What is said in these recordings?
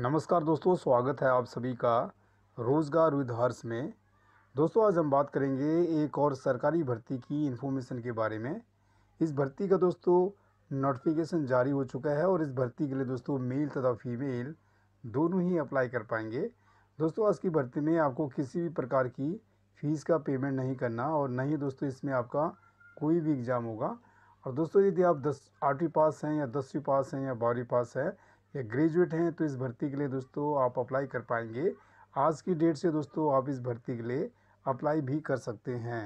नमस्कार दोस्तों स्वागत है आप सभी का रोज़गार विद हर्ष में दोस्तों आज हम बात करेंगे एक और सरकारी भर्ती की इन्फॉर्मेशन के बारे में इस भर्ती का दोस्तों नोटिफिकेशन जारी हो चुका है और इस भर्ती के लिए दोस्तों मेल तथा फीमेल दोनों ही अप्लाई कर पाएंगे दोस्तों आज की भर्ती में आपको किसी भी प्रकार की फ़ीस का पेमेंट नहीं करना और ना ही दोस्तों इसमें आपका कोई भी एग्ज़ाम होगा और दोस्तों यदि आप दस आठवीं पास हैं या दसवीं पास हैं या बारहवीं पास हैं या ग्रेजुएट हैं तो इस भर्ती के लिए दोस्तों आप अप्लाई कर पाएंगे आज की डेट से दोस्तों आप इस भर्ती के लिए अप्लाई भी कर सकते हैं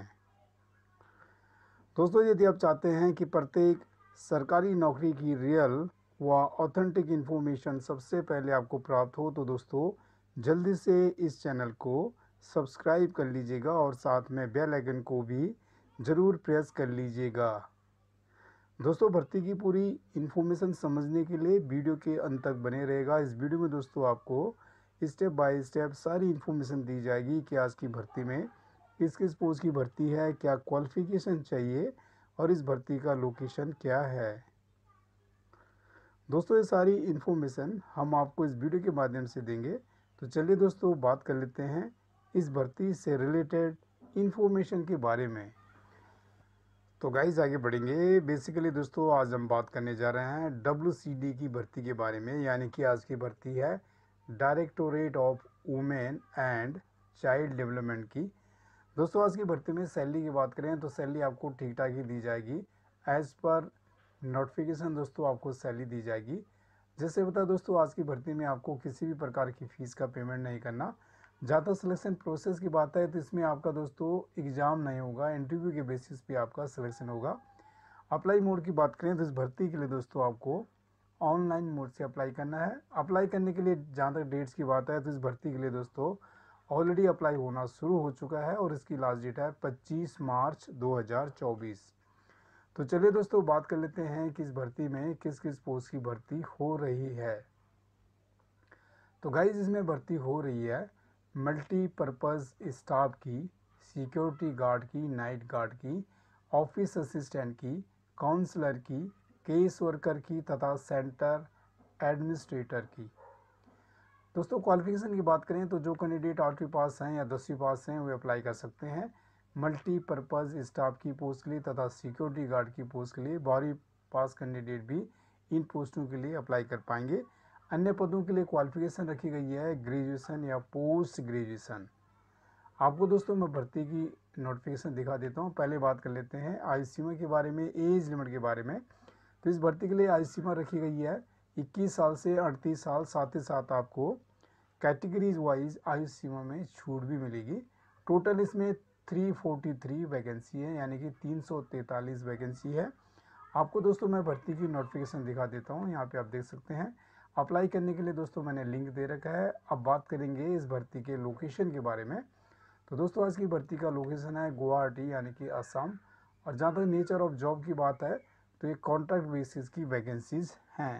दोस्तों यदि आप चाहते हैं कि प्रत्येक सरकारी नौकरी की रियल व ऑथेंटिक इन्फॉर्मेशन सबसे पहले आपको प्राप्त हो तो दोस्तों जल्दी से इस चैनल को सब्सक्राइब कर लीजिएगा और साथ में बेल आइकन को भी ज़रूर प्रेस कर लीजिएगा दोस्तों भर्ती की पूरी इन्फॉर्मेशन समझने के लिए वीडियो के अंत तक बने रहेगा इस वीडियो में दोस्तों आपको स्टेप बाय स्टेप सारी इन्फॉर्मेशन दी जाएगी कि आज की भर्ती में किस किस पोस्ट की भर्ती है क्या क्वालिफिकेशन चाहिए और इस भर्ती का लोकेशन क्या है दोस्तों ये सारी इन्फॉर्मेशन हम आपको इस वीडियो के माध्यम से देंगे तो चलिए दोस्तों बात कर लेते हैं इस भर्ती से रिलेटेड इन्फॉर्मेशन के बारे में तो गाइज आगे बढ़ेंगे बेसिकली दोस्तों आज हम बात करने जा रहे हैं डब्ल्यू की भर्ती के बारे में यानी कि आज की भर्ती है directorate of women and child development की दोस्तों आज की भर्ती में सैलरी की बात करें तो सैलरी आपको ठीक ठाक ही दी जाएगी एज़ पर नोटिफिकेशन दोस्तों आपको सैलरी दी जाएगी जैसे बता दोस्तों आज की भर्ती में आपको किसी भी प्रकार की फ़ीस का पेमेंट नहीं करना जहाँ तक सिलेक्शन प्रोसेस की बात है तो इसमें आपका दोस्तों एग्ज़ाम नहीं होगा इंटरव्यू के बेसिस पे आपका सिलेक्शन होगा अप्लाई मोड की बात करें तो इस भर्ती के लिए दोस्तों आपको ऑनलाइन मोड से अप्लाई करना है अप्लाई करने के लिए जहाँ तक डेट्स की बात है तो इस भर्ती के लिए दोस्तों ऑलरेडी अप्लाई होना शुरू हो चुका है और इसकी लास्ट डेट है पच्चीस मार्च दो तो चलिए दोस्तों बात कर लेते हैं कि इस भर्ती में किस किस पोस्ट की भर्ती हो रही है तो गाइज इसमें भर्ती हो रही है मल्टीपर्पज़ स्टाफ की सिक्योरिटी गार्ड की नाइट गार्ड की ऑफिस असिस्टेंट की काउंसलर की केस वर्कर की तथा सेंटर एडमिनिस्ट्रेटर की दोस्तों क्वालिफिकेशन की बात करें तो जो कैंडिडेट आठवीं पास हैं या दसवीं पास हैं वे अप्लाई कर सकते हैं मल्टीपर्पज़ स्टाफ की पोस्ट के लिए तथा सिक्योरिटी गार्ड की पोस्ट के लिए बारहवीं पास कैंडिडेट भी इन पोस्टों के लिए अप्लाई कर पाएंगे अन्य पदों के लिए क्वालिफिकेशन रखी गई है ग्रेजुएशन या पोस्ट ग्रेजुएशन आपको दोस्तों मैं भर्ती की नोटिफिकेशन दिखा देता हूँ पहले बात कर लेते हैं आयु सीमा के बारे में एज लिमिट के बारे में तो इस भर्ती के लिए आयु सीमा रखी गई है 21 साल से 38 साल साथ ही साथ आपको कैटेगरीज वाइज आयु सीमा में छूट भी मिलेगी टोटल इसमें 343 वैकेंसी है यानी कि 343 वैकेंसी है आपको दोस्तों मैं भर्ती की नोटिफिकेशन दिखा देता हूँ यहाँ पे आप देख सकते हैं अप्लाई करने के लिए दोस्तों मैंने लिंक दे रखा है अब बात करेंगे इस भर्ती के लोकेशन के बारे में तो दोस्तों आज की भर्ती का लोकेशन है गुवाहाटी यानी कि असम और जहाँ तक नेचर ऑफ जॉब की बात है तो ये कॉन्ट्रैक्ट बेसिस की वैकेंसीज़ हैं